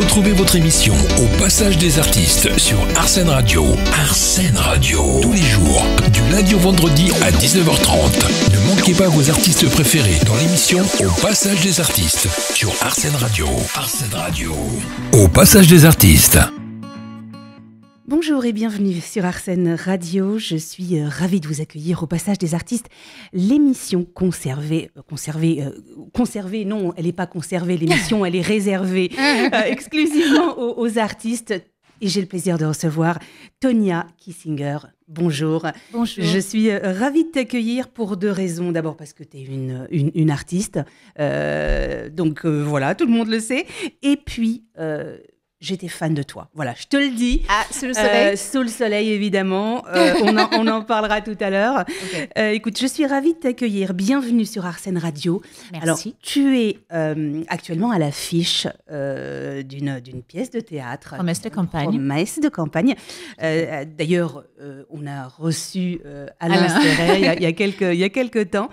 Retrouvez votre émission au passage des artistes sur Arsène Radio. Arsène Radio. Tous les jours, du lundi au vendredi à 19h30. Ne manquez pas vos artistes préférés dans l'émission Au passage des artistes sur Arsène Radio. Arsène Radio. Au passage des artistes. Bonjour et bienvenue sur Arsène Radio. Je suis euh, ravie de vous accueillir au passage des artistes. L'émission conservée, euh, conservée, euh, conservée, non, elle n'est pas conservée, l'émission, elle est réservée exclusivement aux, artistes. Et j'ai le plaisir de recevoir Tonia Kissinger. Bonjour. Je suis ravie de t'accueillir pour deux raisons. D'abord parce que tu es une, artiste. donc voilà, tout le monde le sait. Et puis, j'étais fan de toi. Voilà, je te le dis. Ah, sous le soleil. Euh, sous le soleil, évidemment. Euh, on, en, on, en, parlera tout à l'heure. Euh, écoute, je suis ravie de t'accueillir. Bienvenue sur Arsène Radio. Merci. Alors, tu es actuellement à l'affiche d'une, d'une pièce de théâtre. Promesse de campagne. Promesse de campagne. D'ailleurs, on a reçu Alain, Alain. il, il y a quelques temps.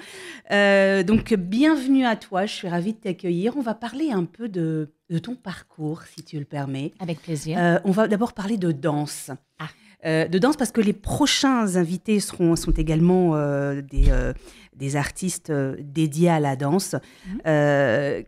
donc, bienvenue à toi. Je suis ravie de t'accueillir. On va parler un peu de de ton parcours, si tu le permets. Avec plaisir. Euh, on va d'abord parler de danse. Ah. Euh, de danse parce que les prochains invités sont également euh, des, artistes dédiés à la danse. Mhm.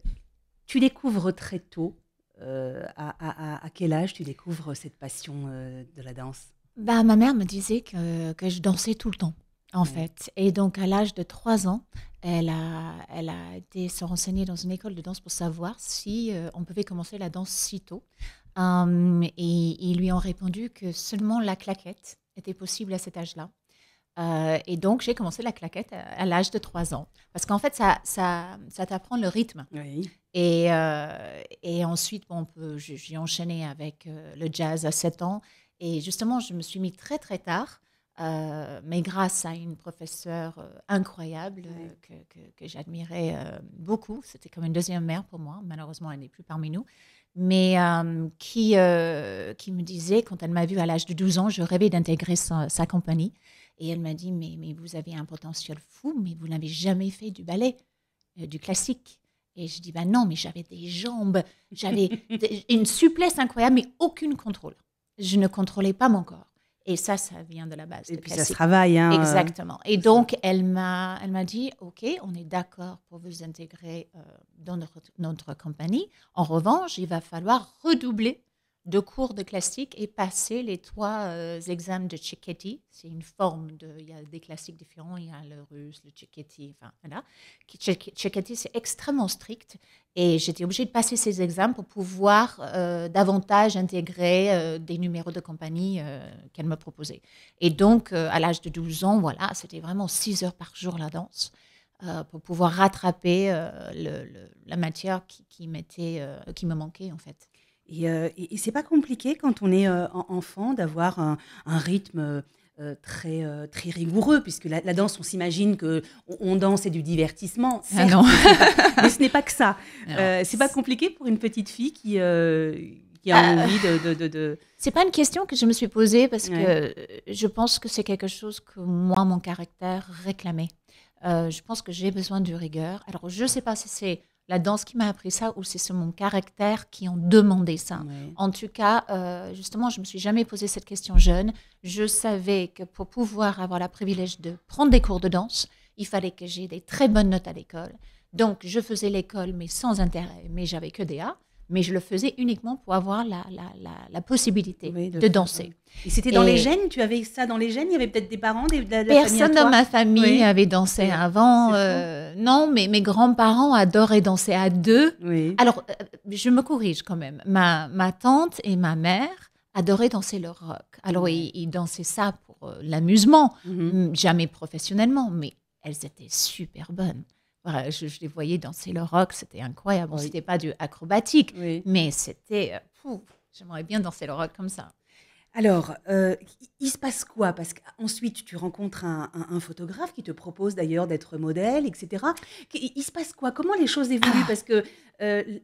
tu découvres très tôt, à, quel âge tu découvres cette passion de la danse bah, Ma mère me disait que, que je dansais tout le temps en fait. Et donc, à l'âge de 3 ans, elle a, elle a été se renseigner dans une école de danse pour savoir si euh, on pouvait commencer la danse si tôt. Hum, et ils lui ont répondu que seulement la claquette était possible à cet âge-là. Euh, et donc, j'ai commencé la claquette à, l'âge de 3 ans. Parce qu'en fait, ça, ça, t'apprend le rythme. Et, euh, et, ensuite, bon, j'ai enchaîné avec le jazz à 7 ans. Et justement, je me suis mis très, très tard euh, mais grâce à une professeure euh, incroyable euh, que, que, j'admirais beaucoup, c'était comme une deuxième mère pour moi, malheureusement elle n'est plus parmi nous, mais qui, qui me disait, quand elle m'a vue à l'âge de 12 ans, je rêvais d'intégrer sa, compagnie, et elle m'a dit, mais, mais vous avez un potentiel fou, mais vous n'avez jamais fait du ballet, du classique. Et je dis, ben non, mais j'avais des jambes, j'avais une souplesse incroyable, mais aucune contrôle. Je ne contrôlais pas mon corps. Et ça, ça vient de la base. Et de puis ça travaille. Hein, Exactement. Et donc, elle m'a, elle m'a dit, OK, on est d'accord pour vous intégrer euh, dans notre, notre, compagnie. En revanche, il va falloir redoubler de cours de classique et passer les trois euh, examens de Cecchetti. C'est une forme de. Il y a des classiques différents, il y a le russe, le Cecchetti, enfin voilà. c'est extrêmement strict et j'étais obligée de passer ces examens pour pouvoir euh, davantage intégrer euh, des numéros de compagnie qu'elle me proposait. Et donc, à l'âge de 12 ans, voilà, c'était vraiment 6 heures par jour la danse. pour pouvoir rattraper la matière qui, qui, qui me manquait en fait. Et, ce euh, et, c'est pas compliqué quand on est euh, enfant d'avoir un, rythme euh, très, très rigoureux, puisque la, danse, on s'imagine que on, danse et du divertissement. Ah mais ce n'est pas que ça. Ah c'est pas compliqué pour une petite fille qui, a ah. envie de. de, de, C'est pas une question que je me suis posée parce que je pense que c'est quelque chose que moi, mon caractère réclamait. je pense que j'ai besoin de rigueur. Alors, je sais pas si c'est la danse qui m'a appris ça ou c'est mon caractère qui ont demandé ça. En tout cas, euh, justement, je me suis jamais posé cette question jeune. Je savais que pour pouvoir avoir le privilège de prendre des cours de danse, il fallait que j'ai des très bonnes notes à l'école. Donc, je faisais l'école, mais sans intérêt, mais j'avais que des A mais je le faisais uniquement pour avoir la, possibilité de, danser. Et c'était dans les gènes Tu avais ça dans les gènes Il y avait peut-être des parents Personne dans ma famille avait dansé avant. Euh, non, mais mes grands-parents adoraient danser à deux. Alors, euh, je me corrige quand même. Ma, ma tante et ma mère adoraient danser le rock. Alors, ils, dansaient ça pour euh, l'amusement, mm-hmm. mm, jamais professionnellement, mais elles étaient super bonnes. Euh, je, les voyais danser le rock, c'était incroyable. C'était pas du acrobatique, mais c'était. Euh, j'aimerais bien danser le rock comme ça. Alors, euh, il se passe quoi Parce qu'ensuite, tu rencontres un, photographe qui te propose d'ailleurs d'être modèle, etc. Il se passe quoi Comment les choses évoluent ah. Parce que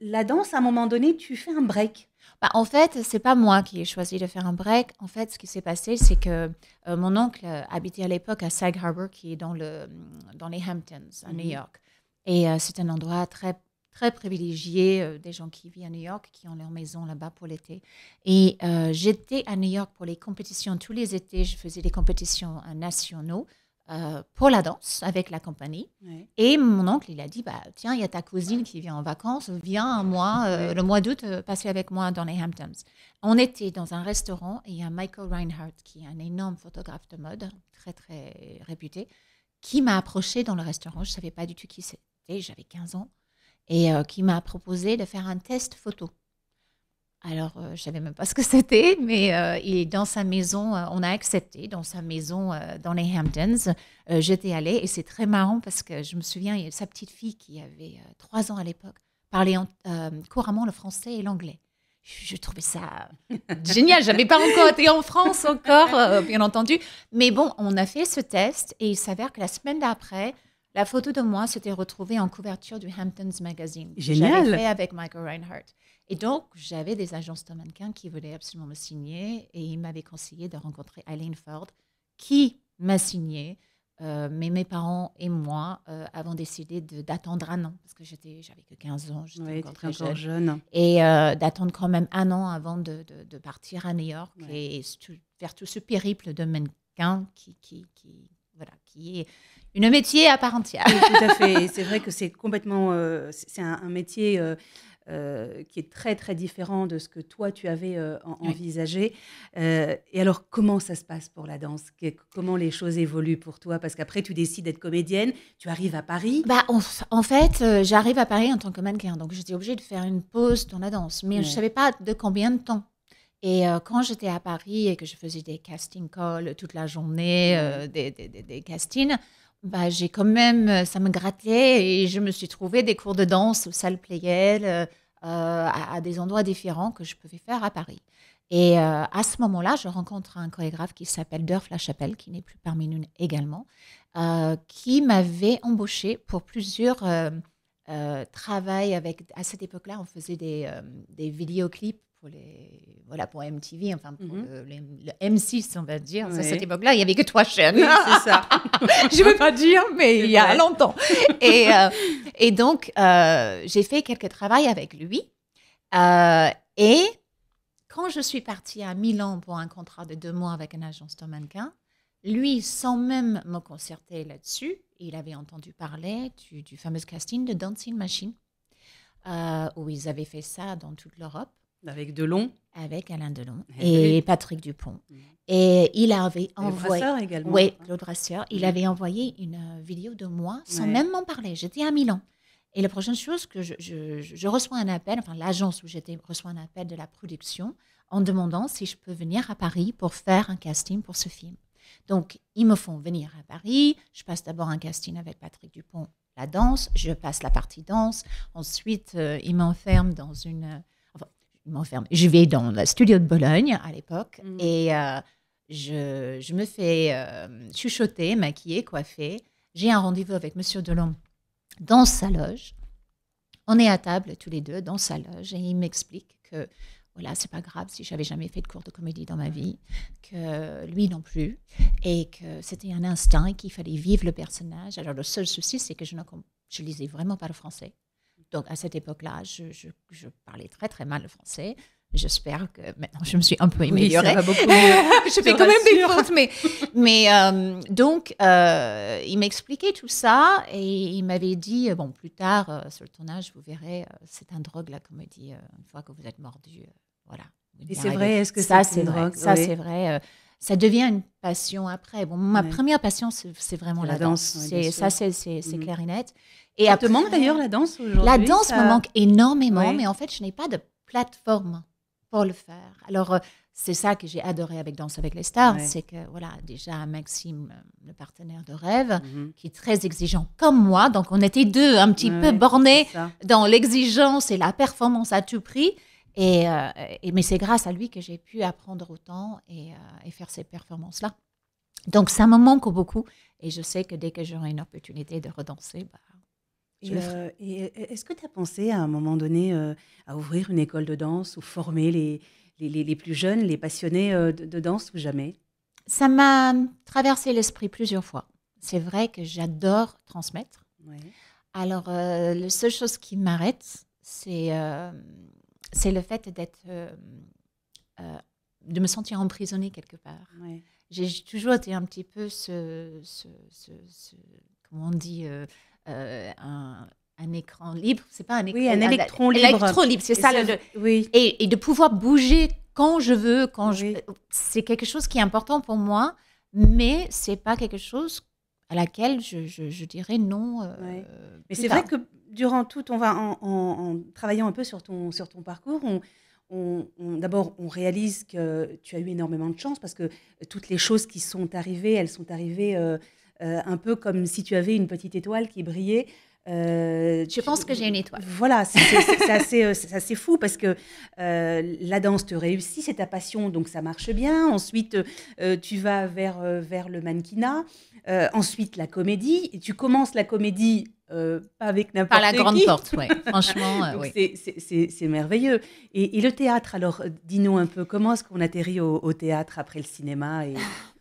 la danse, à un moment donné, tu fais un break. Bah, en fait, c'est pas moi qui ai choisi de faire un break. En fait, ce qui s'est passé, c'est que mon oncle habitait à l'époque à Sag Harbor, qui est dans, le, dans les Hamptons, à mm-hmm. New York. Et euh, c'est un endroit très, très privilégié euh, des gens qui vivent à New York, qui ont leur maison là-bas pour l'été. Et euh, j'étais à New York pour les compétitions tous les étés. Je faisais des compétitions nationaux. pour la danse avec la compagnie. Et mon oncle, il a dit, bah, tiens, il y a ta cousine qui vient en vacances, viens le mois d'août, passer avec moi dans les Hamptons. On était dans un restaurant et il y a Michael Reinhardt, qui est un énorme photographe de mode, très, très réputé, qui m'a approché dans le restaurant. Je ne savais pas du tout qui, et j'avais 15 ans, et euh, qui m'a proposé de faire un test photo. Alors, j'avais euh, je ne savais même pas ce que c'était, mais euh, dans sa maison, on a accepté, dans sa maison dans les Hamptons. J'étais allée et c'est très marrant parce que je me souviens, il, sa petite fille qui avait trois ans à l'époque parlait couramment le français et l'anglais. Je, trouvais ça génial. J'avais pas encore été en France encore, bien entendu. Mais bon, on a fait ce test et il s'avère que la semaine d'après, la photo de moi s'était retrouvée en couverture du Hamptons Magazine. Génial. J'avais fait avec Michael Reinhardt. Et donc, j'avais des agences de mannequins qui voulaient absolument me signer et ils m'avaient conseillé de rencontrer Eileen Ford, qui m'a signé. Euh, mais mes parents et moi euh, avons décidé d'attendre un an, parce que j'avais que 15 ans, j'étais encore jeune. Et euh, d'attendre quand même un an avant de, partir à New York et, faire tout ce périple de mannequin qui, qui, qui, voilà, qui est une métier à part entière. tout à fait. c'est vrai que c'est complètement, euh, c'est un, métier. Euh, euh, qui est très très différent de ce que toi tu avais envisagé. et alors comment ça se passe pour la danse Comment les choses évoluent pour toi Parce qu'après tu décides d'être comédienne, tu arrives à Paris. Bah en fait j'arrive à Paris en tant que mannequin, donc j'étais obligée de faire une pause dans la danse, mais je je savais pas de combien de temps. Et euh, quand j'étais à Paris et que je faisais des casting calls toute la journée, mmh. euh, des, castings, bah, j'ai quand même, euh, ça me grattait et je me suis trouvé des cours de danse aux salles Playel, à, des endroits différents que je pouvais faire à Paris. Et à ce moment-là, je rencontre un chorégraphe qui s'appelle Durf La Chapelle, qui n'est plus parmi nous également, qui m'avait embauché pour plusieurs travail avec à cette époque-là on faisait des, des vidéoclips pour voilà pour MTV, enfin pour mhm. le, M6 on va dire. À cette époque-là, il y avait que trois chaînes. c'est ça. Je veux pas dire, mais il y a longtemps. Et, euh, et donc euh, j'ai fait quelques travaux avec lui. Euh, et quand je suis partie à Milan pour un contrat de deux mois avec une agence de mannequin, lui, sans même me concerter là-dessus, il avait entendu parler du, fameux casting de Dancing Machine. où ils avaient fait ça dans toute l'Europe. Avec Delon. Avec Alain Delon eh et, Patrick Dupont. Mm. Et il avait envoyé. Brasseur également. Oui, Claude hein. Brasseur. Il mm. avait envoyé une euh, vidéo de moi sans même m'en parler. J'étais à Milan. Et la prochaine chose que je, reçois un appel, enfin l'agence où j'étais reçoit un appel de la production en demandant si je peux venir à Paris pour faire un casting pour ce film. Donc, ils me font venir à Paris. Je passe d'abord un casting avec Patrick Dupont, la danse. Je passe la partie danse. Ensuite, euh, ils m'enferment dans une je vais dans le studio de Bologne à l'époque mm. et euh, je, me fais euh, chuchoter, maquiller, coiffer. J'ai un rendez-vous avec Monsieur Delon dans sa loge. On est à table tous les deux dans sa loge et il m'explique que voilà, oh c'est pas grave si j'avais jamais fait de cours de comédie dans ma vie, que lui non plus, et que c'était un instinct et qu'il fallait vivre le personnage. Alors le seul souci, c'est que je ne je lisais vraiment pas le français donc à cette époque-là, je, parlais très très mal le français. J'espère que maintenant je me suis un peu améliorée. ça va beaucoup. je fais quand même des fautes, mais, mais euh, donc euh, il m'expliquait tout ça et il m'avait dit euh, bon plus tard sur le tournage vous verrez c'est un drogue la comédie une fois que vous êtes mordu voilà. Et c'est vrai, est-ce que ça c'est drogue Ça c'est vrai ça devient une passion après. Bon, ma première passion, c'est vraiment la, danse. c'est ça, c'est mhm. clarinette. et ça te manque d'ailleurs la danse aujourd'hui La danse me manque énormément, mais en fait, je n'ai pas de plateforme pour le faire. Alors, euh, c'est ça que j'ai adoré avec Danse avec les stars, c'est que, voilà, déjà, Maxime, euh, le partenaire de rêve, mhm. qui est très exigeant comme moi, donc on était deux un petit peu bornés dans l'exigence et la performance à tout prix. Euh, et, mais c'est grâce à lui que j'ai pu apprendre autant et, euh, faire ces performances-là. Donc ça me manque beaucoup et je sais que dès que j'aurai une opportunité de redanser, bah, je le ferai. Euh, est-ce que tu as pensé à un moment donné à ouvrir une école de danse ou former les, les, plus jeunes, les passionnés de, danse ou jamais Ça m'a traversé l'esprit plusieurs fois. C'est vrai que j'adore transmettre. Alors, la seule chose qui m'arrête, c'est c'est le fait d'être, euh, euh, de me sentir emprisonnée quelque part. J'ai toujours été un petit peu ce, comment on dit, euh, un, écran libre. C'est pas un écran. Oui, un électron libre. Électron libre, c'est ça. Le, Et, de pouvoir bouger quand je veux, quand je. C'est quelque chose qui est important pour moi, mais c'est pas quelque chose laquelle je, dirais non. Euh, euh, Mais c'est vrai que durant tout, on va en, travaillant un peu sur ton, sur ton parcours, on, d'abord, on réalise que tu as eu énormément de chance parce que toutes les choses qui sont arrivées, elles sont arrivées euh, un peu comme si tu avais une petite étoile qui brillait euh, je pense que j'ai une étoile. Voilà, c'est euh, assez, fou parce que euh, la danse te réussit, c'est ta passion, donc ça marche bien. Ensuite, tu vas vers, vers le mannequinat. ensuite, la comédie. Et tu commences la comédie pas avec n'importe qui. Par la grande porte, ouais. Franchement, oui. C'est merveilleux. Et, et, le théâtre, alors, dis-nous un peu, comment est-ce qu'on atterrit au, au, théâtre après le cinéma et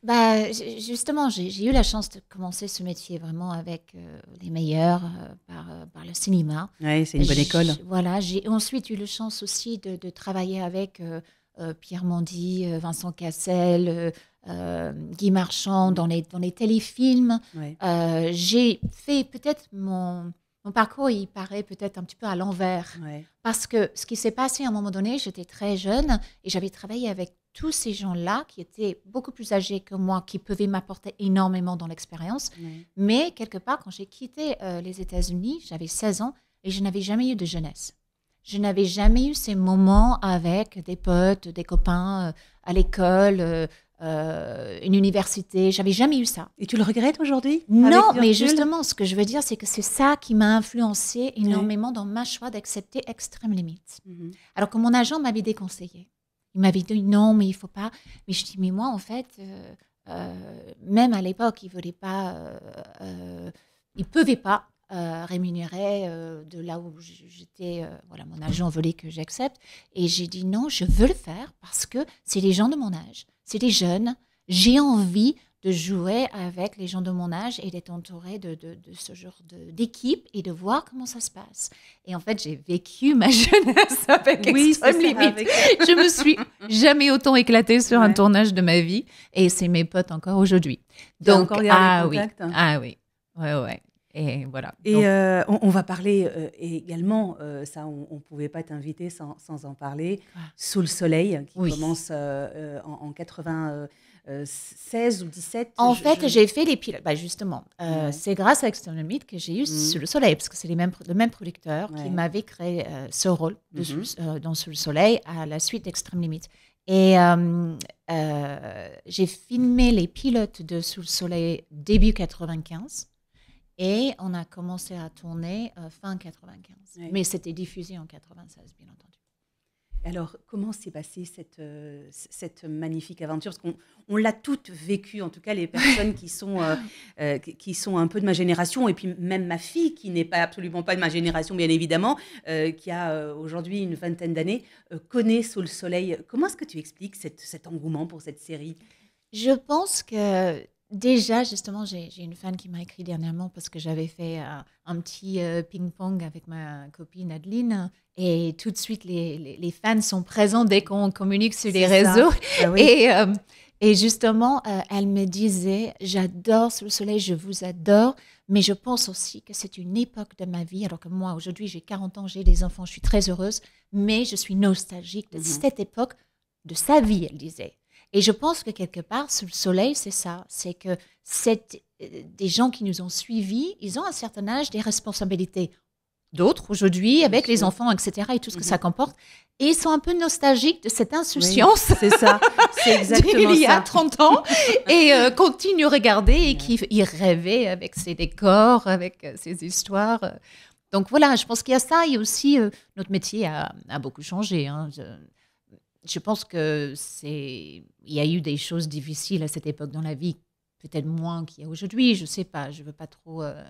bah, Justement, j'ai eu la chance de commencer ce métier vraiment avec euh, les meilleurs euh, euh, par, le cinéma. Oui, c'est une bonne école. Voilà, j'ai ensuite eu la chance aussi de, travailler avec Pierre Mondy, Vincent Cassel, Guy Marchand dans les, dans les téléfilms. j'ai fait peut-être mon... Mon parcours, il paraît peut-être un petit peu à l'envers. Parce que ce qui s'est passé à un moment donné, j'étais très jeune et j'avais travaillé avec tous ces gens-là qui étaient beaucoup plus âgés que moi, qui pouvaient m'apporter énormément dans l'expérience. Mais quelque part, quand j'ai quitté euh, les États-Unis, j'avais 16 ans et je n'avais jamais eu de jeunesse. Je n'avais jamais eu ces moments avec des potes, des copains, euh, à l'école, euh, une université. J'avais jamais eu ça. Et tu le regrettes aujourd'hui Non, mais justement, ce que je veux dire, c'est que c'est ça qui m'a influencé énormément dans ma choix d'accepter extrême limite. Mhm. Alors que mon agent m'avait déconseillé. Il m'avait dit non, mais il faut pas. Mais je dis, mais moi, en fait, euh, euh, même à l'époque, il voulaient pas, euh, ne euh, pouvaient pas rémunérer de là où j'étais. voilà, mon agent voulait que j'accepte, et j'ai dit non, je veux le faire parce que c'est les gens de mon âge, c'est les jeunes. J'ai envie de jouer avec les gens de mon âge et d'être entourée de, de, ce genre d'équipe et de voir comment ça se passe. Et en fait, j'ai vécu ma jeunesse avec oui, Je me suis jamais autant éclatée sur un tournage de ma vie et c'est mes potes encore aujourd'hui. Donc, ah, oui, hein. ah oui, ouais, ouais. Et voilà. Et euh, on, va parler euh, également, euh, ça, on ne pouvait pas t'inviter sans, sans, en parler, Sous le soleil, qui commence en 80. 16 ou 17 En fait, j'ai fait les pilotes. Bah, justement, euh, c'est grâce à Limite que j'ai eu mm. Sous le Soleil, parce que c'est le même producteur qui m'avait créé euh, ce rôle de, mm-hmm. euh, dans Sous le Soleil à la suite d'Extrême Limite. Et j'ai filmé les pilotes de Sous le Soleil début 95 et on a commencé à tourner fin 95. Mais c'était diffusé en 96, bien entendu. Alors, comment s'est passée cette, euh, cette magnifique aventure Parce qu'on l'a toutes vécue, en tout cas les personnes qui sont, euh, euh, qui sont un peu de ma génération, et puis même ma fille, qui n'est pas absolument pas de ma génération, bien évidemment, qui a aujourd'hui une vingtaine d'années, connaît Sous le Soleil. Comment est-ce que tu expliques cet engouement pour cette série Je pense que déjà, justement, j'ai une fan qui m'a écrit dernièrement parce que j'avais fait euh, un petit euh, ping-pong avec ma copine Adeline. Et tout de suite, les, fans sont présents dès qu'on communique sur les réseaux. Ah euh, et, justement, elle me disait, j'adore le soleil, je vous adore, mais je pense aussi que c'est une époque de ma vie, alors que moi, aujourd'hui, j'ai 40 ans, j'ai des enfants, je suis très heureuse, mais je suis nostalgique de mm-hmm. cette époque, de sa vie, elle disait. Et je pense que quelque part, sous le soleil, c'est ça. C'est que cette, euh, des gens qui nous ont suivis, ils ont à un certain âge des responsabilités. D'autres aujourd'hui, avec les enfants, etc., et tout ce que ça mhm. comporte. Et ils sont un peu nostalgiques de cette insouciance. c'est ça, c'est exactement Il y a 30 ans, et euh, continuent à regarder et qui ils rêvaient avec ces décors, avec euh, ces histoires. Donc voilà, je pense qu'il y a ça. Et aussi, notre métier a, a beaucoup changé. Hein je pense que c'est, il y a eu des choses difficiles à cette époque dans la vie, peut-être moins qu'il y a aujourd'hui, je sais pas, je veux pas trop euh,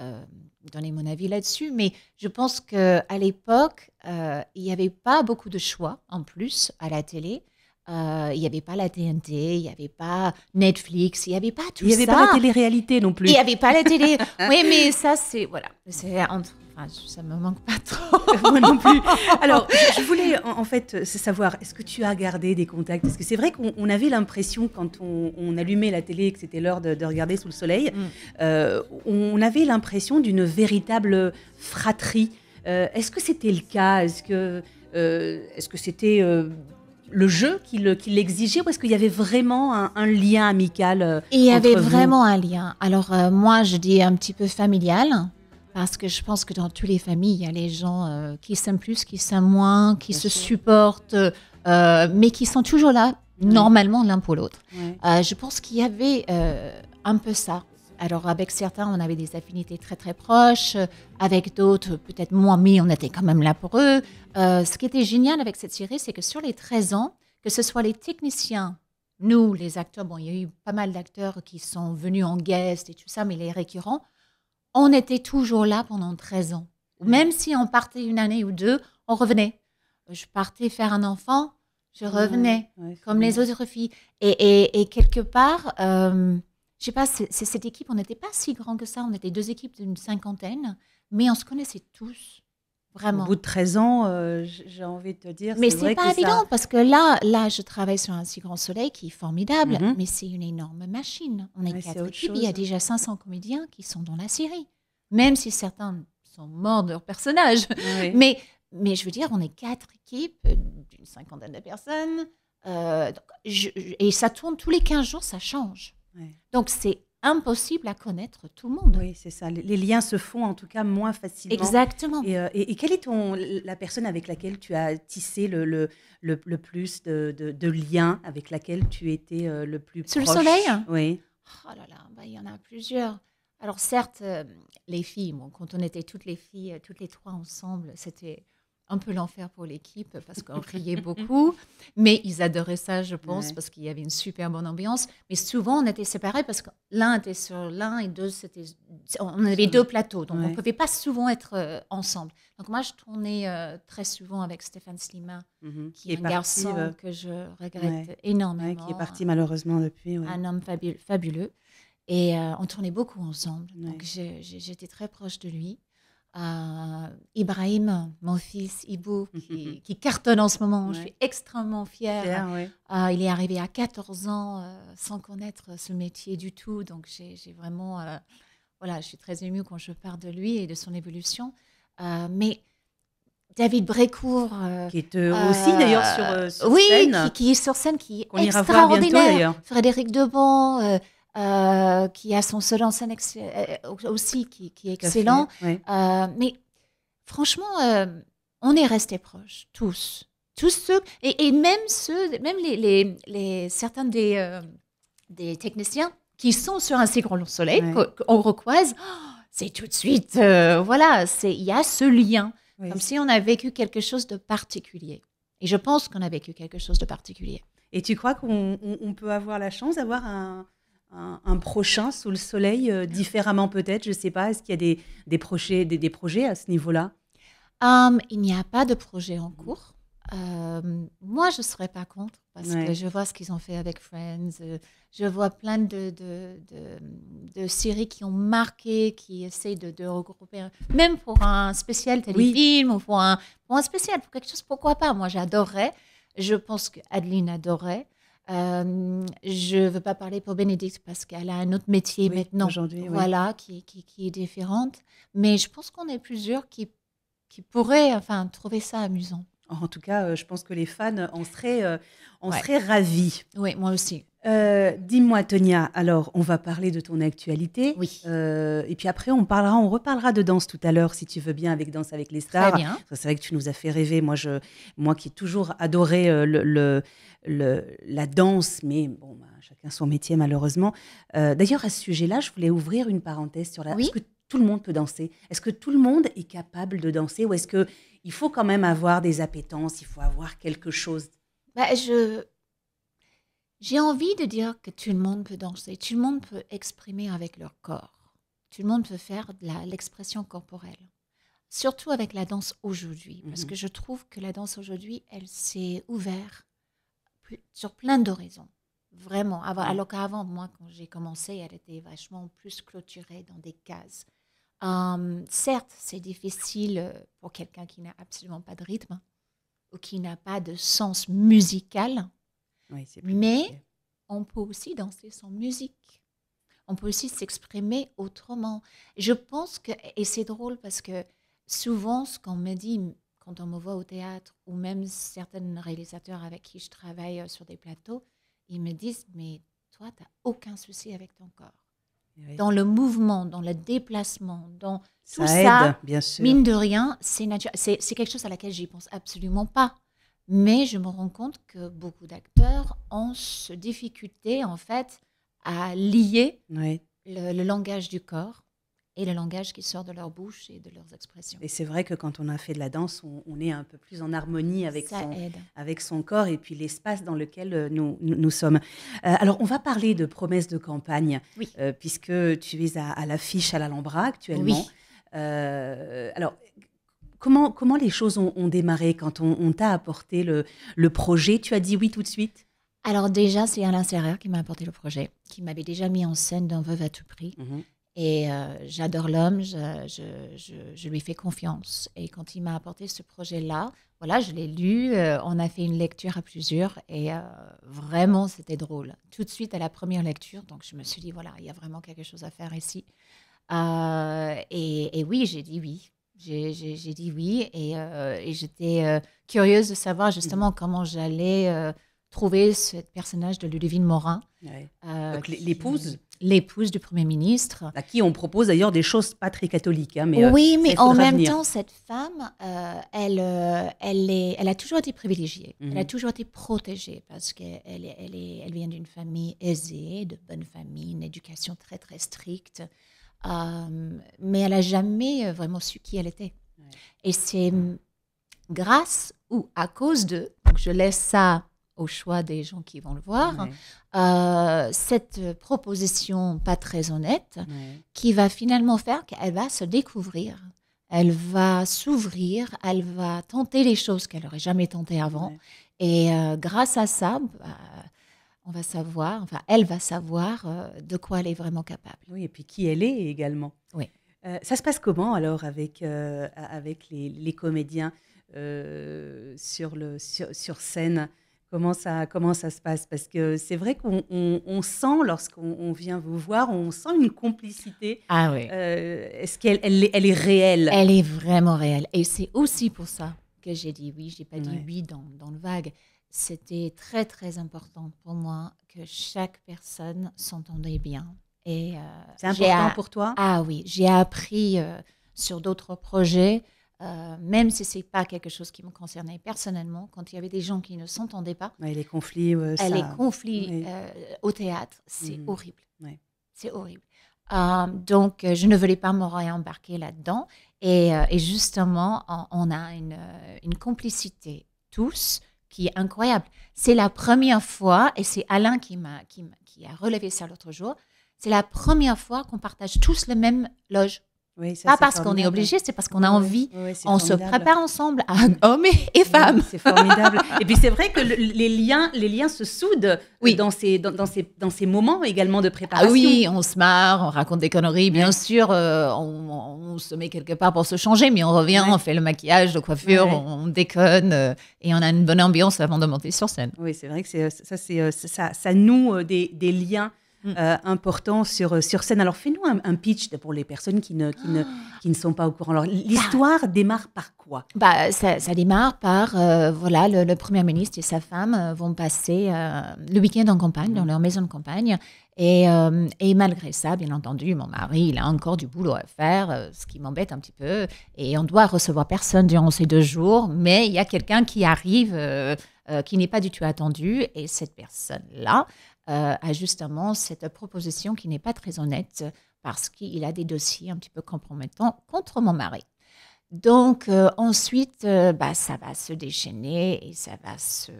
euh, donner mon avis là-dessus, mais je pense que à l'époque, euh, il n'y avait pas beaucoup de choix en plus à la télé. Euh, il n'y avait pas la TNT, il n'y avait pas Netflix, il n'y avait pas tout ça. Il n'y avait pas la télé-réalité non plus. Il n'y avait pas la télé. oui, mais ça, c'est. Voilà. C'est entre. ça me manque pas trop. Moi non plus. Alors, je voulais en, fait euh, savoir, est-ce que tu as gardé des contacts Parce que c'est vrai qu'on avait l'impression, quand on, allumait la télé et que c'était l'heure de, regarder sous le soleil, mm. euh, on avait l'impression d'une véritable fratrie. est-ce que c'était le cas Est-ce que est-ce que c'était le jeu qui l'exigeait ou est-ce qu'il y avait vraiment un, lien amical euh, Il y avait vraiment un lien. Alors euh, moi, je dis un petit peu familial. Parce que je pense que dans toutes les familles, il y a les gens euh, qui s'aiment plus, qui s'aiment moins, qui se supportent, mais qui sont toujours là, normalement, l'un pour l'autre. je pense qu'il y avait un peu ça. Alors avec certains, on avait des affinités très très proches, avec d'autres, peut-être moins, mais on était quand même là pour eux. Euh, ce qui était génial avec cette série, c'est que sur les 13 ans, que ce soit les techniciens, nous, les acteurs, bon, il y a eu pas mal d'acteurs qui sont venus en guest et tout ça, mais les récurrents, on était toujours là pendant 13 ans. Même si on partait une année ou deux, on revenait. Je partais faire un enfant, je revenais, comme les autres filles. Et, quelque part... Euh, je sais pas, cette équipe, on n'était pas si grand que ça, on était deux équipes d'une cinquantaine, mais on se connaissait tous. Vraiment. Au bout de 13 ans, euh, j'ai envie de te dire. Mais c'est pas évident parce que là, là, je travaille sur un si grand soleil qui est formidable, mhm. mais c'est une énorme machine. On est quatre équipes, il y a déjà 500 comédiens qui sont dans la série, même si certains sont morts de leur personnage. Mais, mais je veux dire, on est quatre équipes d'une cinquantaine de personnes, euh, et ça tourne tous les 15 jours, ça change. Donc c'est impossible à connaître tout le monde. Oui, c'est ça. Les, liens se font en tout cas moins facilement. Exactement. Euh, et, quelle est ton, la personne avec laquelle tu as tissé le, le, le, plus de, de, liens, avec laquelle tu étais euh, le plus proche Sous le soleil Oui. Oh là là, bah, il y en a plusieurs. Alors certes, euh, les filles, quand on était toutes les filles, toutes les trois ensemble, c'était un peu l'enfer pour l'équipe parce qu'on riait beaucoup, mais ils adoraient ça, je pense, parce qu'il y avait une super bonne ambiance. Mais souvent, on était séparés parce que l'un était sur l'un et deux, c'était. On avait deux plateaux, donc on ne pouvait pas souvent être euh, ensemble. Donc moi, je tournais euh, très souvent avec Stéphane Slima, mhm. qui, est, un garçon euh, que je regrette énormément. qui est parti malheureusement depuis. Un homme fabuleux. Et on tournait beaucoup ensemble. Donc j'étais très proche de lui. Ibrahim, mon fils, Ibou, qui, cartonne en ce moment. Je suis extrêmement fière. Fier, euh, il est arrivé à 14 ans euh, sans connaître ce métier du tout. Donc, j'ai vraiment. Euh, voilà, je suis très émue quand je parle de lui et de son évolution. mais. David Brécourt. qui est aussi d'ailleurs sur, scène. qui, est sur scène, qui est extraordinaire. Bientôt, Frédéric Deban, euh, qui a son seul en euh, aussi, qui, est excellent. Euh, mais franchement, on est restés proches, tous. Tous ceux, et, même ceux, même les, les, certains des, des techniciens qui sont sur un si grand soleil, on qu'on oh, c'est tout de suite, voilà, voilà, il y a ce lien, comme si on a vécu quelque chose de particulier. Et je pense qu'on a vécu quelque chose de particulier. Et tu crois qu'on peut avoir la chance d'avoir un, un, prochain sous le soleil, euh, différemment peut-être, je ne sais pas. Est-ce qu'il y a des, projets, des, projets à ce niveau-là euh, Il n'y a pas de projet en cours. Euh, moi, je ne serais pas contre parce que je vois ce qu'ils ont fait avec Friends. je vois plein de, de, séries qui ont marqué, qui essayent de, regrouper, même pour un spécial téléfilm ou pour un, spécial, pour quelque chose, pourquoi pas Moi, j'adorerais. Je pense que Adeline adorait. Euh, je ne veux pas parler pour Bénédicte parce qu'elle a un autre métier maintenant, aujourd'hui, voilà, qui, qui, est différente. Mais je pense qu'on est plusieurs qui, qui pourraient enfin, trouver ça amusant. En tout cas, euh, je pense que les fans en seraient euh, ravis. Oui, moi aussi. Euh, dis-moi, Tonia, alors on va parler de ton actualité. Oui. Euh, et puis après, on parlera, on reparlera de danse tout à l'heure, si tu veux bien, avec Danse avec les stars. Très bien. C'est vrai que tu nous as fait rêver. Moi, je, moi qui ai toujours adoré euh, la danse, mais bon, bah, chacun son métier, malheureusement. D'ailleurs, à ce sujet-là, je voulais ouvrir une parenthèse sur la. Oui. Est-ce que tout le monde peut danser Est-ce que tout le monde est capable de danser Ou est-ce que il faut quand même avoir des appétences Il faut avoir quelque chose bah, je, j'ai envie de dire que tout le monde peut danser, tout le monde peut exprimer avec leur corps, tout le monde peut faire de l'expression corporelle, surtout avec la danse aujourd'hui, parce mhm. que je trouve que la danse aujourd'hui, elle s'est ouverte sur plein d'horizons, vraiment. Mhm. Alors qu'avant, moi, quand j'ai commencé, elle était vachement plus clôturée dans des cases. Hum, certes, c'est difficile euh, pour quelqu'un qui n'a absolument pas de rythme ou qui n'a pas de sens musical mais on peut aussi danser sans musique. On peut aussi s'exprimer autrement. Je pense que, et c'est drôle parce que souvent, ce qu'on me dit quand on me voit au théâtre, ou même certains réalisateurs avec qui je travaille euh, sur des plateaux, ils me disent, mais toi, tu n'as aucun souci avec ton corps. Eh dans le mouvement, dans le déplacement, dans tout ça, bien sûr. mine de rien, c'est, c'est quelque chose à laquelle j'y pense absolument pas. Mais je me rends compte que beaucoup d'acteurs ont ce difficulté, en fait, à lier le, langage du corps et le langage qui sort de leur bouche et de leurs expressions. Et c'est vrai que quand on a fait de la danse, on, est un peu plus en harmonie avec, son, avec son corps et puis l'espace dans lequel euh, nous, nous, sommes. Euh, alors, on va parler de promesses de campagne, euh, puisque tu vises à, l'affiche à l'Alhambra actuellement. Oui. alors, Comment, les choses ont, démarré quand on, t'a apporté le, projet Tu as dit oui tout de suite alors déjà, c'est Alain Serrer qui m'a apporté le projet, qui m'avait déjà mis en scène dans Veuve à tout prix. Mhm. Et euh, j'adore l'homme, je, je, je, lui fais confiance. Et quand il m'a apporté ce projet-là, voilà, je l'ai lu, euh, on a fait une lecture à plusieurs et euh, vraiment, c'était drôle. Tout de suite à la première lecture, donc je me suis dit, voilà, il y a vraiment quelque chose à faire ici. et, oui, j'ai dit oui. J'ai dit oui et, euh, j'étais euh, curieuse de savoir mhm. justement comment j'allais euh, trouver ce personnage de Ludivine Morin. l'épouse l'épouse du Premier ministre. À qui on propose d'ailleurs des choses pas très catholiques. Hein, mais, oui, mais en même temps, cette femme, elle, elle, est, elle a toujours été privilégiée, elle a mhm. toujours été protégée parce qu'elle elle, elle, vient d'une famille aisée, de bonne famille, une éducation très très stricte. Euh, mais elle n'a jamais euh, vraiment su qui elle était. Et c'est grâce ou à cause de, je laisse ça au choix des gens qui vont le voir, euh, cette proposition pas très honnête qui va finalement faire qu'elle va se découvrir, elle va s'ouvrir, elle va tenter les choses qu'elle n'aurait jamais tentées avant. Et grâce à ça, bah, on va savoir, enfin, elle va savoir euh, de quoi elle est vraiment capable. Oui, et puis qui elle est également. Oui. Euh, ça se passe comment alors avec, euh, avec les, comédiens sur, le, sur, scène comment ça, comment ça se passe Parce que c'est vrai qu'on on, sent, lorsqu'on vient vous voir, on sent une complicité. Ah oui. Est-ce qu'elle elle, est réelle Elle est vraiment réelle. Et c'est aussi pour ça que j'ai dit oui. Je n'ai pas dit oui dans, dans le vague c'était très très important pour moi que chaque personne s'entendait bien. Et euh, c'est important pour toi. Ah oui, j'ai appris euh, sur d'autres projets, euh, même si ce c'est pas quelque chose qui me concernait personnellement, quand il y avait des gens qui ne s'entendaient pas. les conflits. Ah, les conflits au théâtre, c'est mm. horrible. C'est horrible. donc, je ne voulais pas me réembarquer là-dedans. Et, justement, on, a une complicité tous qui est incroyable. C'est la première fois, et c'est Alain qui qui a relevé ça l'autre jour, c'est la première fois qu'on partage tous le même loge pas parce qu'on est obligé, c'est parce qu'on a envie. on se prépare ensemble, hommes et, femmes. c'est formidable. et puis c'est vrai que les liens, les liens se soudent euh, dans ces dans, dans ces moments également de ah préparation. oui, on se marre, on raconte des conneries, bien sûr. Euh, on, se met quelque part pour se changer, mais on revient, on fait le maquillage, la coiffure, on, déconne euh, et on a une bonne ambiance avant de monter sur scène. Oui, c'est vrai que ça, noue des, des liens Mm. Euh, important sur, euh, sur scène. Alors fais-nous un, pitch pour les personnes qui ne, qui ne, ah. qui ne sont pas au courant. l'histoire bah. démarre par quoi bah, ça, ça, démarre par, euh, voilà, le, Premier ministre et sa femme vont passer le week-end en campagne, mm. dans leur maison de campagne. Et, et, malgré ça, bien entendu, mon mari, il a encore du boulot à faire, ce qui m'embête un petit peu. Et on doit recevoir personne durant ces deux jours, mais il y a quelqu'un qui arrive, qui n'est pas du tout attendu. Et cette personne-là à euh, justement cette proposition qui n'est pas très honnête parce qu'il a des dossiers un petit peu compromettants contre mon mari. Donc euh, ensuite, euh, bah, ça va se déchaîner et ça va se...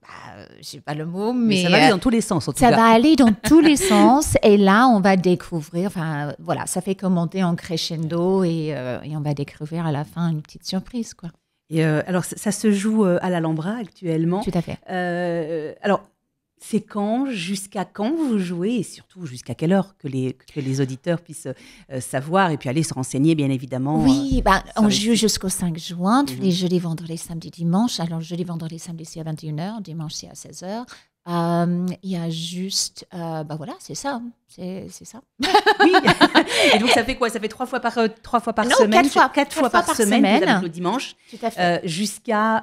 Bah, je pas le mot, mais, ça va aller dans tous les sens. En tout ça va aller dans tous les sens et là, on va découvrir, enfin voilà, ça fait commenter en crescendo et, on va découvrir à la fin une petite surprise. quoi. Et alors, ça, se joue à l'Alhambra actuellement. Tout à fait. alors, c'est quand, jusqu'à quand vous jouez et surtout jusqu'à quelle heure que les, les auditeurs puissent euh, savoir et puis aller se renseigner, bien évidemment. Oui, euh, bah, on joue jusqu'au 5 juin, tous les mhm. jeudis, vendredis, samedi, dimanche. Alors, jeudi, vendredi, samedi, c'est à 21h, dimanche, c'est à 16h. Euh, il y a juste, Ben voilà, c'est ça, c'est ça. oui. Et donc ça fait quoi Ça fait trois fois par euh, trois fois par non, semaine, quatre fois, quatre fois, par, semaine, le dimanche, euh, jusqu'à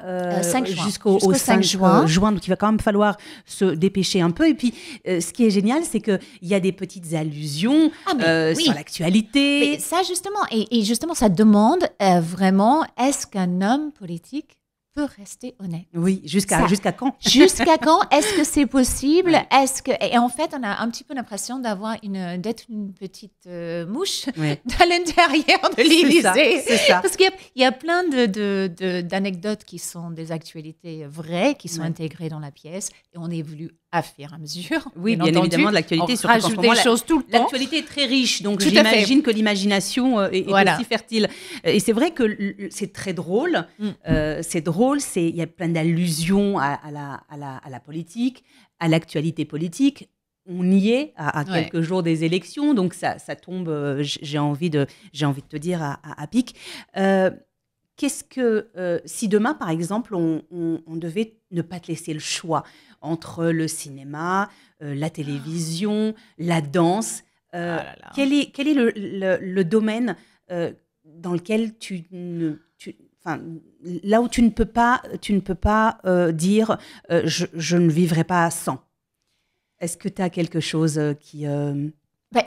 jusqu'au 5, juin. Donc il va quand même falloir se dépêcher un peu. Et puis ce qui est génial, c'est que il y a des petites allusions ah, sur l'actualité. Ça justement, et, et, justement, ça demande vraiment, est-ce qu'un homme politique peut rester honnête. Oui, jusqu'à jusqu'à quand Jusqu'à quand Est-ce que c'est possible Est-ce que et en fait, on a un petit peu l'impression d'avoir une d'être une petite euh, mouche ouais. à l'intérieur de l'Élysée. Parce qu'il y, a plein de d'anecdotes qui sont des actualités vraies, qui sont intégrées dans la pièce, et on est voulu à faire à mesure. Oui, bien, évidemment, de l'actualité. On rajoute choses tout le temps. L'actualité est très riche, donc j'imagine que l'imagination euh, est, aussi fertile. Et c'est vrai que c'est très drôle. Mm. Euh, c'est drôle, c'est il y a plein d'allusions à, à, la, à, la, à la politique, à l'actualité politique on y est à, quelques jours des élections, donc ça, ça tombe, euh, j'ai envie, de, envie de te dire, à, pic. Qu'est-ce que, euh, si demain, par exemple, on, devait ne pas te laisser le choix entre le cinéma, euh, la télévision, la danse, euh, ah quel est, quel est le, domaine dans lequel tu ne... Enfin, là où tu ne peux pas, tu ne peux pas dire je, je, ne vivrai pas sans. Est-ce que tu as quelque chose qui, bah,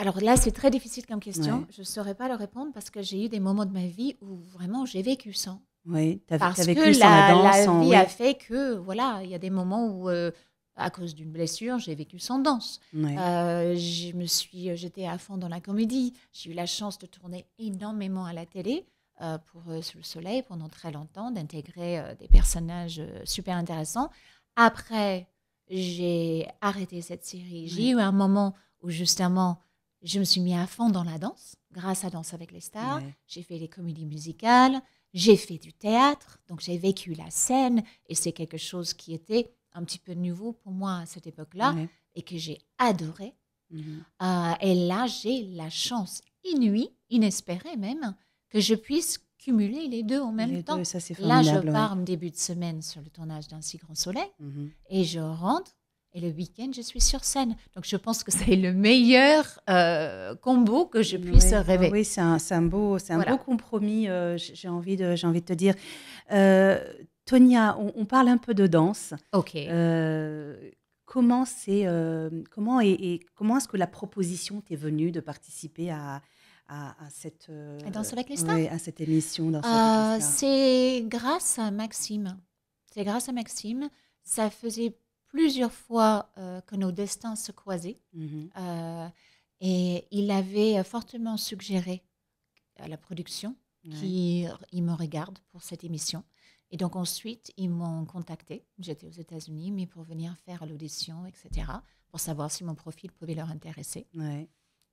alors là, c'est très difficile comme question. Je ne saurais pas le répondre parce que j'ai eu des moments de ma vie où vraiment j'ai vécu sans. Oui, tu as, vécu que sans la, La vie a fait que, voilà, il y a des moments où, euh, à cause d'une blessure, j'ai vécu sans danse. Euh, je me suis, euh, j'étais à fond dans la comédie. J'ai eu la chance de tourner énormément à la télé. pour Sous le Soleil pendant très longtemps, d'intégrer des personnages super intéressants. Après, j'ai arrêté cette série. J'ai eu un moment où justement, je me suis mis à fond dans la danse, grâce à Danse avec les stars. J'ai fait des comédies musicales, j'ai fait du théâtre, donc j'ai vécu la scène, et c'est quelque chose qui était un petit peu nouveau pour moi à cette époque-là, et que j'ai adoré. Mhm. Euh, et là, j'ai la chance inouïe, inespérée même, que je puisse cumuler les deux en même temps. là, je pars ouais. début de semaine sur le tournage d'un si grand soleil, mhm. et je rentre et le week-end, je suis sur scène. Donc, je pense que c'est le meilleur euh, combo que je puisse rêver. Oui, c'est un, beau, c'est un beau compromis, euh, j'ai, envie de, j'ai envie de te dire. Euh, Tonia, on, parle un peu de danse. OK. comment, c'est, comment, et, comment est-ce que la proposition t'est venue de participer à, à, à, cette, Danse avec les à cette émission C'est grâce à Maxime. C'est grâce à Maxime. Ça faisait plusieurs fois euh, que nos destins se croisaient. Mm-hmm. Euh, et il avait fortement suggéré à la production qui qu'il me regarde pour cette émission. Et donc ensuite, ils m'ont contacté. J'étais aux États-Unis, mais pour venir faire l'audition, etc., pour savoir si mon profil pouvait leur intéresser.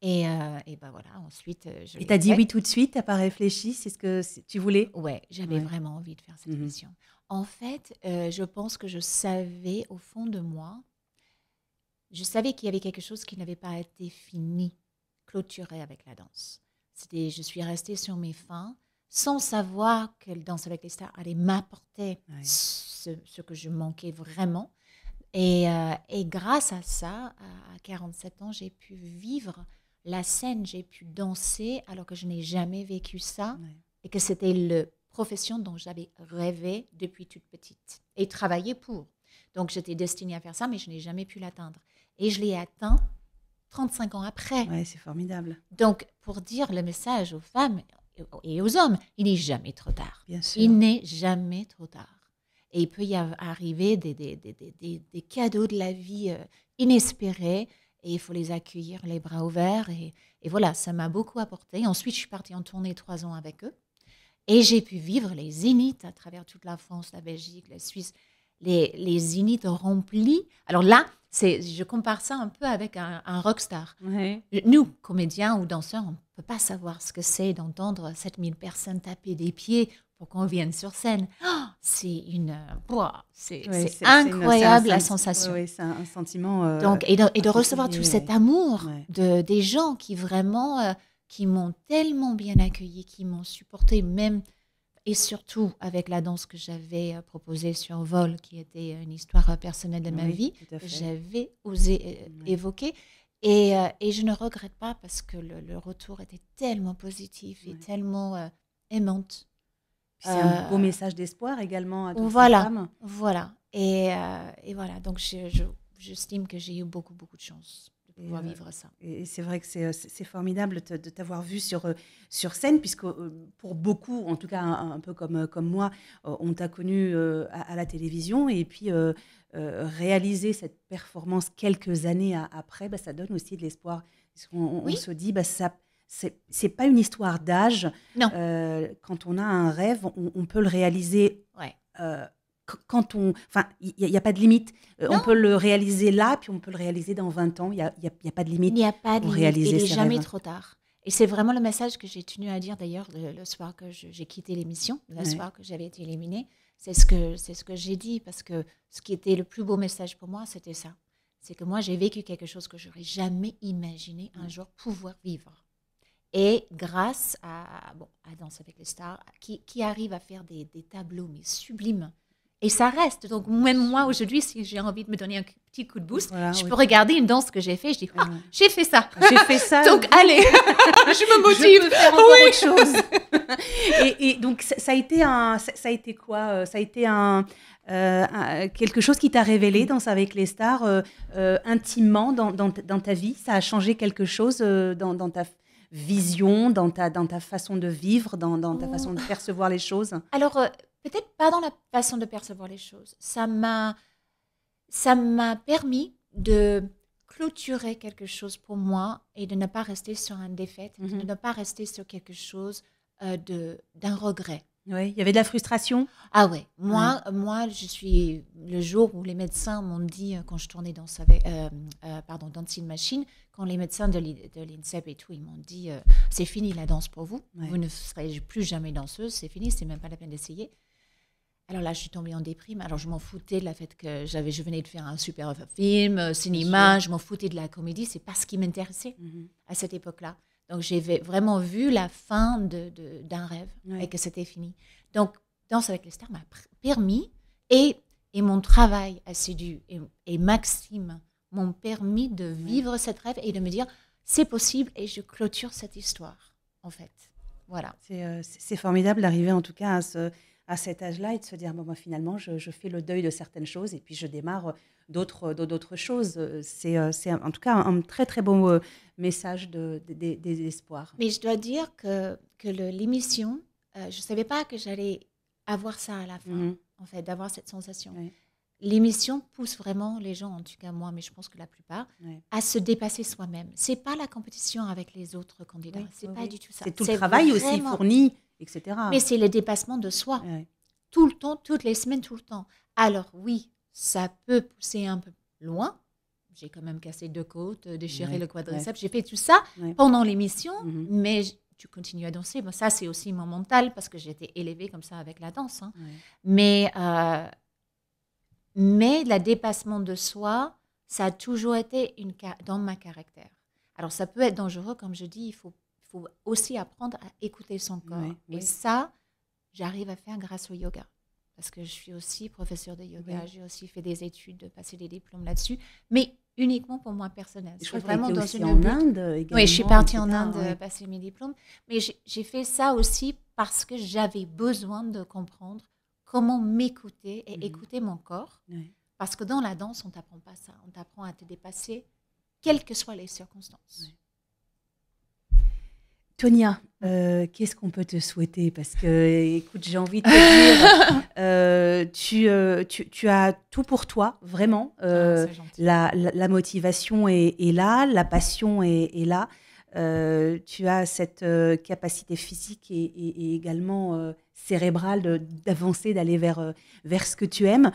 Et, euh, et, ben voilà, ensuite. Je et t'as dit oui tout de suite, t'as pas réfléchi, c'est ce que tu voulais Ouais, j'avais vraiment envie de faire cette mm-hmm. émission. En fait, euh, je pense que je savais au fond de moi, je savais qu'il y avait quelque chose qui n'avait pas été fini, clôturé avec la danse. C'était, je suis restée sur mes fins sans savoir que Danse avec les stars allait m'apporter ce, que je manquais vraiment. Et, euh, grâce à ça, à 47 ans, j'ai pu vivre la scène, j'ai pu danser alors que je n'ai jamais vécu ça et que c'était le profession dont j'avais rêvé depuis toute petite et travaillé pour. Donc j'étais destinée à faire ça, mais je n'ai jamais pu l'atteindre. Et je l'ai atteint 35 ans après. Oui, c'est formidable. Donc pour dire le message aux femmes et aux hommes, il n'est jamais trop tard. Bien sûr. Il n'est jamais trop tard. Et il peut y arriver des, des, cadeaux de la vie euh, inespérés et il faut les accueillir les bras ouverts. Et, et voilà, ça m'a beaucoup apporté. Ensuite, je suis partie en tournée trois ans avec eux. Et j'ai pu vivre les zéniths à travers toute la France, la Belgique, la Suisse, les, les zéniths remplis. Alors là, c'est, je compare ça un peu avec un, un rockstar. Nous, comédiens ou danseurs, on ne peut pas savoir ce que c'est d'entendre 7000 personnes taper des pieds pour qu'on vienne sur scène. Oh, c'est une, c'est, incroyable la sensation. Oui, c'est un, sentiment. Euh, Donc, et de, recevoir tout cet amour de, des gens qui vraiment euh, qui m'ont tellement bien accueilli, qui m'ont supporté, même et surtout avec la danse que j'avais euh, proposée sur Vol, qui était une histoire euh, personnelle de ma vie, vie, j'avais osé euh, évoquer. Et, et, je ne regrette pas parce que le, retour était tellement positif et tellement aimante. C'est un beau message d'espoir également à toutes voilà, femmes. Voilà. Et, et voilà. Donc, j'estime je, que j'ai eu beaucoup, beaucoup de chance. Euh, vivre ça. Et c'est vrai que c'est euh, formidable de t'avoir vu sur, euh, sur scène, puisque pour beaucoup, en tout cas un, peu comme, comme moi, on t'a connu à, la télévision. Et puis, réaliser cette performance quelques années après, bah, ça donne aussi de l'espoir. On, se dit, bah, ça c'est pas une histoire d'âge. quand on a un rêve, on, peut le réaliser ouais quand on. Enfin, il n'y a, pas de limite. Euh, on peut le réaliser là, puis on peut le réaliser dans 20 ans. Il n'y a, pas de limite. Il n'y a pas de limite. Il n'est jamais trop tard. Et c'est vraiment le message que j'ai tenu à dire d'ailleurs le, soir que j'ai quitté l'émission, le soir que j'avais été éliminée. C'est ce que, ce que j'ai dit parce que ce qui était le plus beau message pour moi, c'était ça. C'est que moi, j'ai vécu quelque chose que j'aurais jamais imaginé un jour pouvoir vivre. Et grâce à, bon, à Danse avec les stars, qui, arrive à faire des, des tableaux mais sublimes et ça reste. Donc, même moi, aujourd'hui, si j'ai envie de me donner un petit coup de boost, je peux regarder une danse que j'ai fait. Je dis, ah, j'ai fait ça. J'ai fait ça. donc, allez, je me motive. Je peux faire oui. chose. et, donc, ça, a été un, ça, a été quoi euh, Ça a été euh, un, quelque chose qui t'a révélé, Danse avec les stars, euh, intimement dans, ta vie Ça a changé quelque chose dans, ta vision, dans ta, dans ta façon de vivre, dans, ta façon de percevoir les choses Alors, peut-être pas dans la façon de percevoir les choses. Ça m'a, ça m'a permis de clôturer quelque chose pour moi et de ne pas rester sur un défaite, mhm. de ne pas rester sur quelque chose euh, de, d'un regret. Oui, il y avait de la frustration. Ah ouais, moi, moi, je suis le jour où les médecins m'ont dit euh, quand je tournais dans une euh, pardon, dans une machine, quand les médecins de l'INSEP et tout, ils m'ont dit c'est fini la danse pour vous, vous ne serez plus jamais danseuse, c'est fini, c'est même pas la peine d'essayer. Alors là, je suis tombée en déprime. Alors je m'en foutais de la fait que j'avais, je venais de faire un super film, euh, cinéma, je m'en foutais de la comédie. C'est pas ce qui m'intéressait mhm. à cette époque-là. Donc j'avais vraiment vu la fin d'un rêve et que c'était fini. Donc Danse avec les m'a permis et, et mon travail assidu et, et Maxime m'ont permis de vivre ce rêve et de me dire c'est possible et je clôture cette histoire en fait. Voilà. C'est euh, formidable d'arriver en tout cas à ce à cet âge-là et de se dire, moi, finalement, je, fais le deuil de certaines choses et puis je démarre d'autres, d'autres choses. Euh, c'est, en tout cas un très, très bon euh, message de, des espoirs. Mais je dois dire que, que l'émission, euh, je ne savais pas que j'allais avoir ça à la fin, mhm. en fait, d'avoir cette sensation. L'émission pousse vraiment les gens, en tout cas moi, mais je pense que la plupart, à se dépasser soi-même. C'est pas la compétition avec les autres candidats, c'est pas du tout ça. C'est tout le travail aussi fourni etc. Mais c'est le dépassement de soi. Tout le temps, toutes les semaines, tout le temps. Alors oui, ça peut pousser un peu loin. J'ai quand même cassé deux côtes, euh, déchiré le quadriceps. J'ai fait tout ça pendant l'émission, mhm. mais tu continues à danser. Bon, ça, c'est aussi mon mental parce que j'étais élevée comme ça avec la danse. Hein. Mais, euh, mais le dépassement de soi, ça a toujours été une, dans ma caractère. Alors ça peut être dangereux, comme je dis, il faut faut aussi apprendre à écouter son corps. Et ça, j'arrive à faire grâce au yoga. Parce que je suis aussi professeur de yoga, j'ai aussi fait des études, passé des diplômes là-dessus, mais uniquement pour moi personnel. Je suis vraiment dans une en Inde. oui, je suis partie en Inde passer mes diplômes, mais j'ai fait ça aussi parce que j'avais besoin de comprendre comment m'écouter et mhm. écouter mon corps. Parce que dans la danse, on t'apprend pas ça. On t'apprend à te dépasser, quelles que soient les circonstances. Tonia, euh, qu'est-ce qu'on peut te souhaiter Parce que, écoute, j'ai envie de te dire, euh, euh, tu, tu, as tout pour toi, vraiment. Ah, la, motivation est, là, la passion est, là. tu as cette capacité physique et, également cérébrale d'avancer, d'aller vers, vers ce que tu aimes.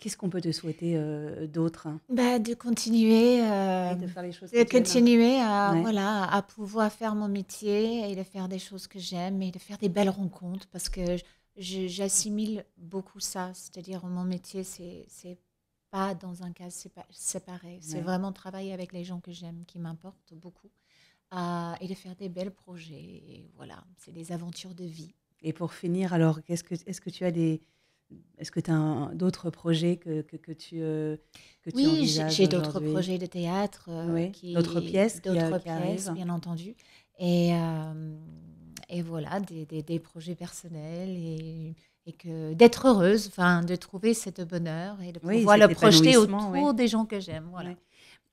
Qu'est-ce qu'on peut te souhaiter euh, d'autre hein bah, De continuer, de, euh, faire les choses de continuer à, voilà, à pouvoir faire mon métier et de faire des choses que j'aime et de faire des belles rencontres parce que j'assimile beaucoup ça. C'est-à-dire, mon métier, c'est pas dans un cas séparé. C'est vraiment travailler avec les gens que j'aime qui m'importent beaucoup et de faire des belles projets. voilà, c'est des aventures de vie. Et pour finir, alors, quest ce que, est -ce que tu as des est-ce que tu as d'autres projets que, que, que tu, euh, que oui, j'ai d'autres projets de théâtre. Euh, d'autres pièces euh, D'autres pièces, bien entendu. Et, et voilà, des, des, projets personnels et, et que d'être heureuse, enfin, de trouver cette bonheur et de pouvoir le projeter autour des gens que j'aime. Voilà.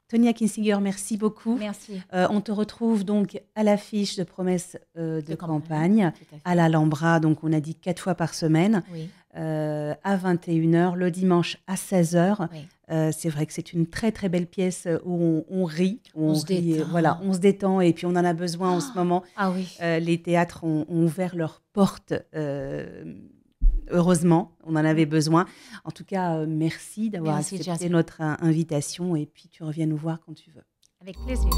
Kinsinger, merci beaucoup. Merci. on te retrouve donc à l'affiche de promesses de, campagne, à, la l'Alhambra. Donc, on a dit quatre fois par semaine. Oui. Euh, à 21h, le dimanche à 16h. Euh, c'est vrai que c'est une très très belle pièce euh, où on, rit, on, se détend. voilà, on se détend et puis on en a besoin en ce ah. moment. Ah oui. les théâtres ont, ouvert leurs portes. Heureusement, on en avait besoin. En tout cas, merci d'avoir accepté notre invitation et puis tu reviens nous voir quand tu veux. Avec plaisir.